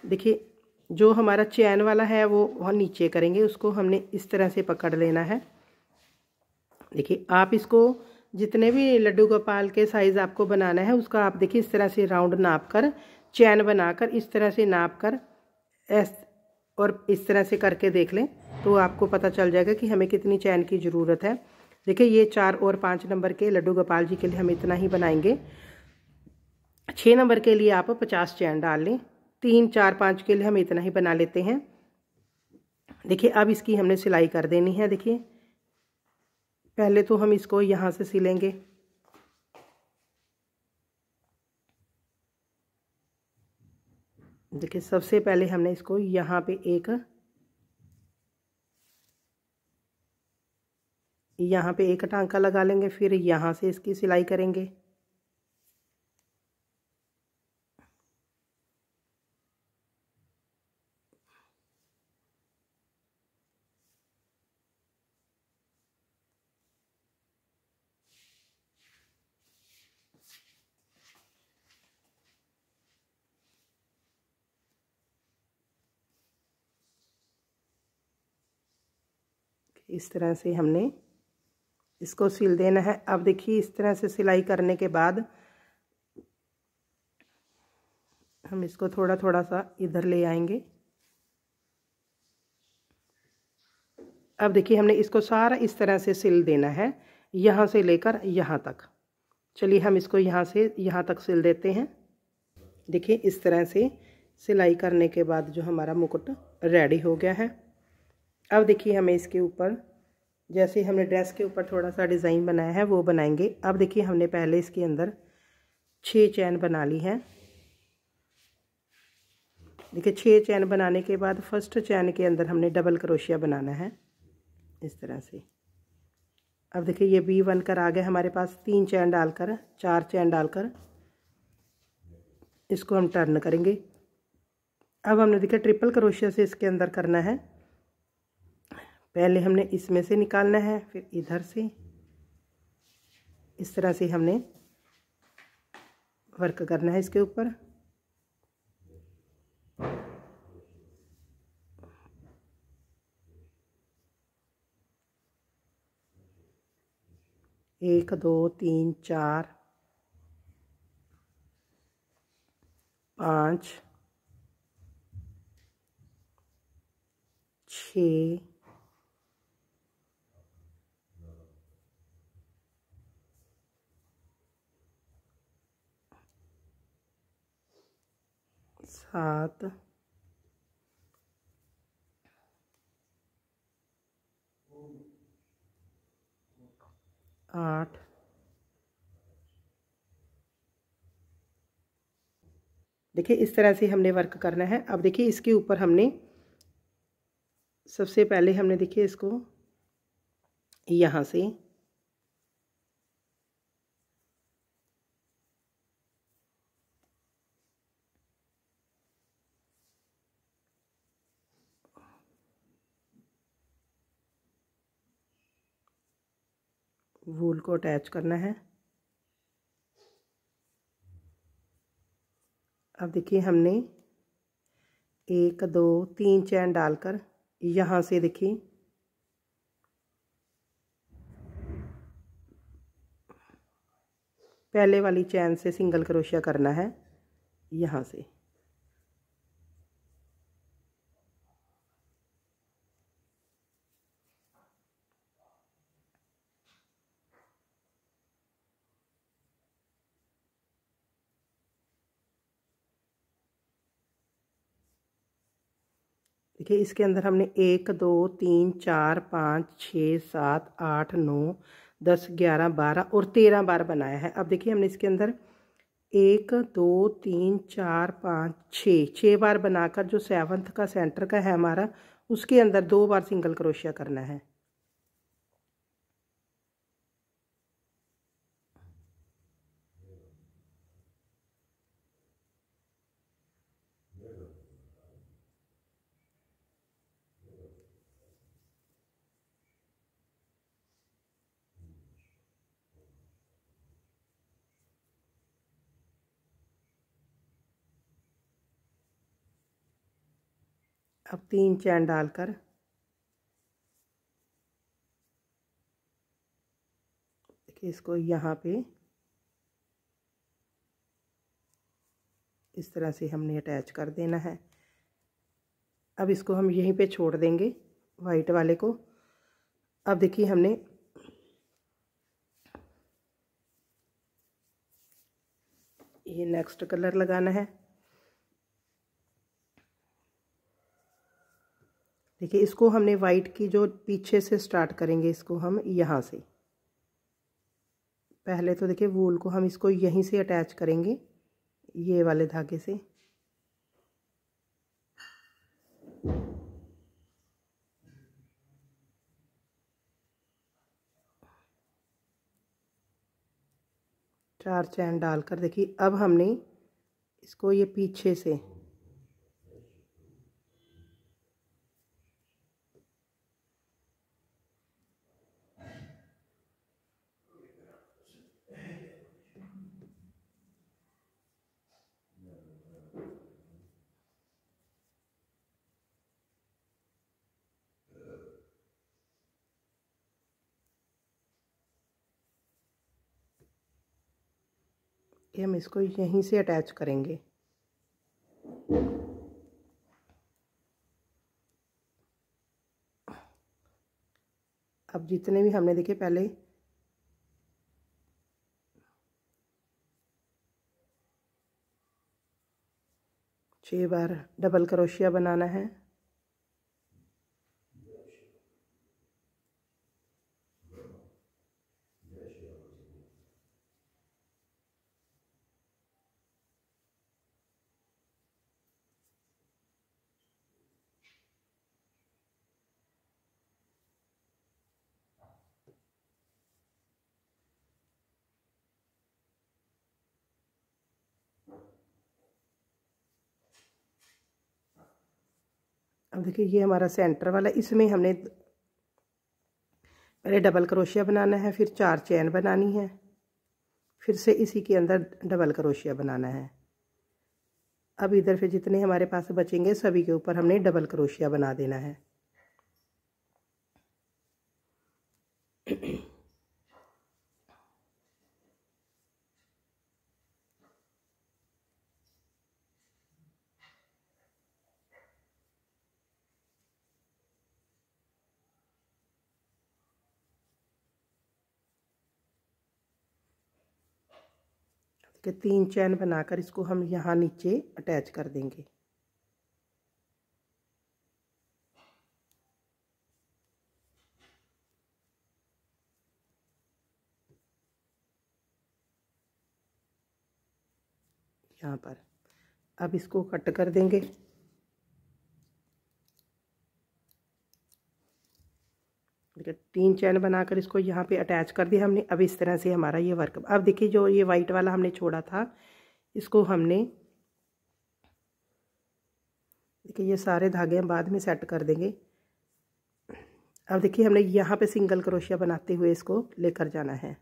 देखिए जो हमारा चैन वाला है वो वहाँ नीचे करेंगे उसको हमने इस तरह से पकड़ लेना है देखिए आप इसको जितने भी लड्डू गोपाल के साइज़ आपको बनाना है उसका आप देखिए इस तरह से राउंड नाप कर चैन बनाकर इस तरह से नाप कर एस और इस तरह से करके देख लें तो आपको पता चल जाएगा कि हमें कितनी चैन की ज़रूरत है देखिए ये चार और पाँच नंबर के लड्डू गोपाल जी के लिए हम इतना ही बनाएंगे छः नंबर के लिए आप पचास चैन डाल लें तीन चार पाँच के लिए हम इतना ही बना लेते हैं देखिए अब इसकी हमने सिलाई कर देनी है देखिए पहले तो हम इसको यहाँ से सिलेंगे देखिए सबसे पहले हमने इसको यहाँ पे एक यहाँ पे एक टांका लगा लेंगे फिर यहाँ से इसकी सिलाई करेंगे इस तरह से हमने इसको सिल देना है अब देखिए इस तरह से सिलाई करने के बाद हम इसको थोड़ा थोड़ा सा इधर ले आएंगे अब देखिए हमने इसको सारा इस तरह से सिल देना है यहाँ से लेकर यहाँ तक चलिए हम इसको यहाँ से यहाँ तक सिल देते हैं देखिए इस तरह से सिलाई करने के बाद जो हमारा मुकुट रेडी हो गया है अब देखिए हमें इसके ऊपर जैसे हमने ड्रेस के ऊपर थोड़ा सा डिज़ाइन बनाया है वो बनाएंगे अब देखिए हमने पहले इसके अंदर छः चैन बना ली है देखिए छः चैन बनाने के बाद फर्स्ट चैन के अंदर हमने डबल क्रोशिया बनाना है इस तरह से अब देखिए ये बी वन कर आ गए हमारे पास तीन चैन डालकर चार चैन डालकर इसको हम टर्न करेंगे अब हमने देखिए ट्रिपल क्रोशिया से इसके अंदर करना है पहले हमने इसमें से निकालना है फिर इधर से इस तरह से हमने वर्क करना है इसके ऊपर एक दो तीन चार पाँच छ सात आठ देखिए इस तरह से हमने वर्क करना है अब देखिए इसके ऊपर हमने सबसे पहले हमने देखिए इसको यहाँ से इसको अटैच करना है अब देखिए हमने एक दो तीन चैन डालकर यहाँ से देखिए पहले वाली चैन से सिंगल क्रोशिया करना है यहाँ से देखिए इसके अंदर हमने एक दो तीन चार पाँच छः सात आठ नौ दस ग्यारह बारह और तेरह बार बनाया है अब देखिए हमने इसके अंदर एक दो तीन चार पाँच छः छः बार बनाकर जो सेवन्थ का सेंटर का है हमारा उसके अंदर दो बार सिंगल क्रोशिया करना है अब तीन चैन डालकर देखिए इसको यहाँ पे इस तरह से हमने अटैच कर देना है अब इसको हम यहीं पे छोड़ देंगे वाइट वाले को अब देखिए हमने ये नेक्स्ट कलर लगाना है देखिए इसको हमने वाइट की जो पीछे से स्टार्ट करेंगे इसको हम यहाँ से पहले तो देखिए वूल को हम इसको यहीं से अटैच करेंगे ये वाले धागे से चार चैन डालकर देखिए अब हमने इसको ये पीछे से कि हम इसको यहीं से अटैच करेंगे अब जितने भी हमने देखे पहले छः बार डबल करोशिया बनाना है अब देखिए ये हमारा सेंटर वाला इसमें हमने पहले डबल करोशिया बनाना है फिर चार चैन बनानी है फिर से इसी के अंदर डबल करोशिया बनाना है अब इधर फिर जितने हमारे पास बचेंगे सभी के ऊपर हमने डबल करोशिया बना देना है के तीन चैन बनाकर इसको हम यहाँ नीचे अटैच कर देंगे यहाँ पर अब इसको कट कर देंगे तीन चैन बनाकर इसको यहाँ पे अटैच कर दिया हमने अब इस तरह से हमारा ये वर्क अब देखिए जो ये वाइट वाला हमने छोड़ा था इसको हमने देखिए ये सारे धागे हम बाद में सेट कर देंगे अब देखिए हमने यहाँ पे सिंगल क्रोशिया बनाते हुए इसको लेकर जाना है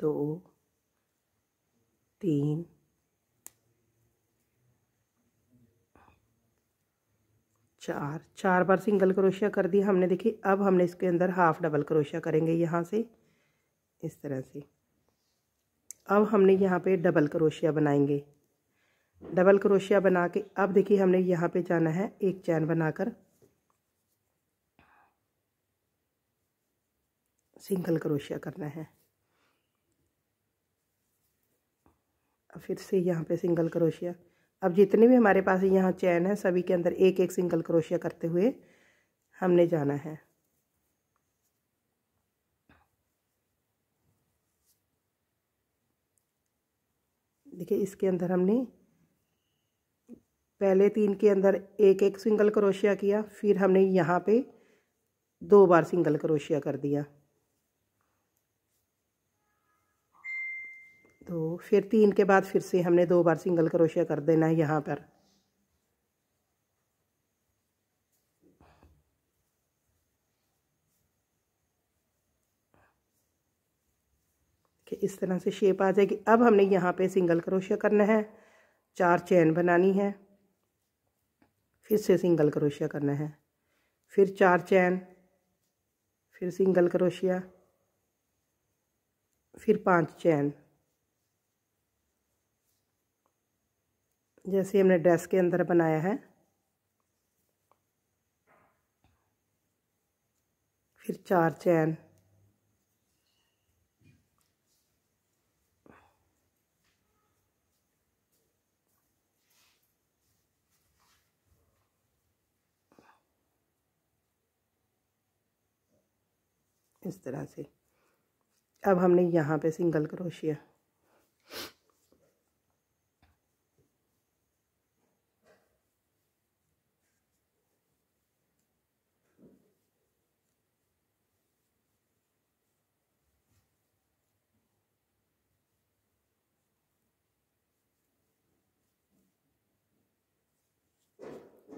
दो तीन चार चार बार सिंगल क्रोशिया कर दिया हमने देखिए अब हमने इसके अंदर हाफ डबल क्रोशिया करेंगे यहाँ से इस तरह से अब हमने यहाँ पे डबल क्रोशिया बनाएंगे डबल क्रोशिया बना के अब देखिए हमने यहाँ पे जाना है एक चैन बनाकर सिंगल क्रोशिया करना है अब फिर से यहाँ पे सिंगल क्रोशिया अब जितने भी हमारे पास यहाँ चैन है सभी के अंदर एक एक सिंगल क्रोशिया करते हुए हमने जाना है देखिए इसके अंदर हमने पहले तीन के अंदर एक एक सिंगल क्रोशिया किया फिर हमने यहाँ पे दो बार सिंगल क्रोशिया कर दिया तो फिर तीन के बाद फिर से हमने दो बार सिंगल क्रोशिया कर देना है यहाँ पर इस तरह से शेप आ जाएगी अब हमने यहाँ पे सिंगल क्रोशिया करना है चार चैन बनानी है फिर से सिंगल क्रोशिया करना है फिर चार चैन फिर सिंगल क्रोशिया फिर पांच चैन जैसे हमने ड्रेस के अंदर बनाया है फिर चार चैन इस तरह से अब हमने यहाँ पे सिंगल क्रोशिया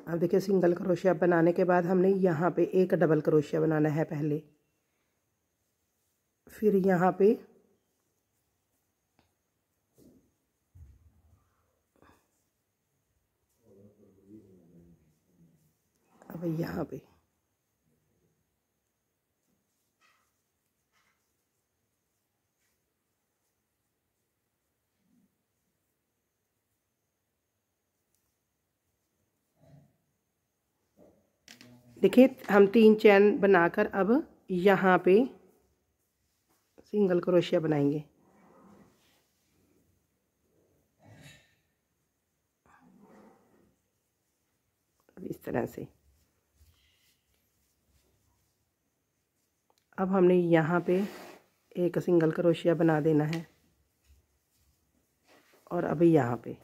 अब देखिए सिंगल क्रोशिया बनाने के बाद हमने यहाँ पे एक डबल क्रोशिया बनाना है पहले फिर यहाँ पे अब यहाँ पे देखिए हम तीन चैन बनाकर अब यहाँ पे सिंगल क्रोशिया बनाएंगे इस तरह से अब हमने यहाँ पे एक सिंगल क्रोशिया बना देना है और अभी यहाँ पे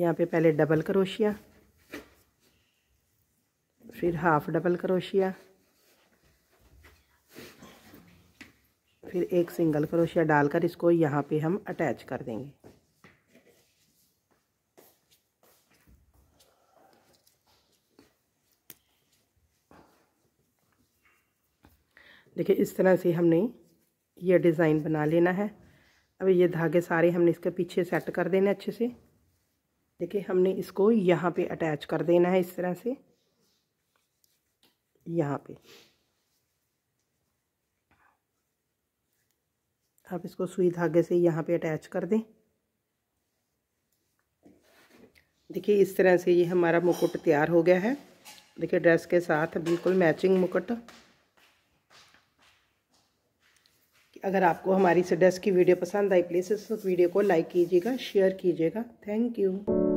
यहाँ पे पहले डबल करोशिया फिर हाफ डबल करोशिया फिर एक सिंगल करोशिया डालकर इसको यहाँ पे हम अटैच कर देंगे देखिए इस तरह से हमने ये डिज़ाइन बना लेना है अब ये धागे सारे हमने इसके पीछे सेट कर देने अच्छे से देखिए हमने इसको यहाँ पे अटैच कर देना है इस तरह से यहाँ पे आप इसको सुई धागे से यहाँ पे अटैच कर दें देखिए इस तरह से ये हमारा मुकुट तैयार हो गया है देखिए ड्रेस के साथ बिल्कुल मैचिंग मुकुट अगर आपको हमारी इस ड्रेस की वीडियो पसंद आई प्लीज़ इस वीडियो को लाइक कीजिएगा शेयर कीजिएगा थैंक यू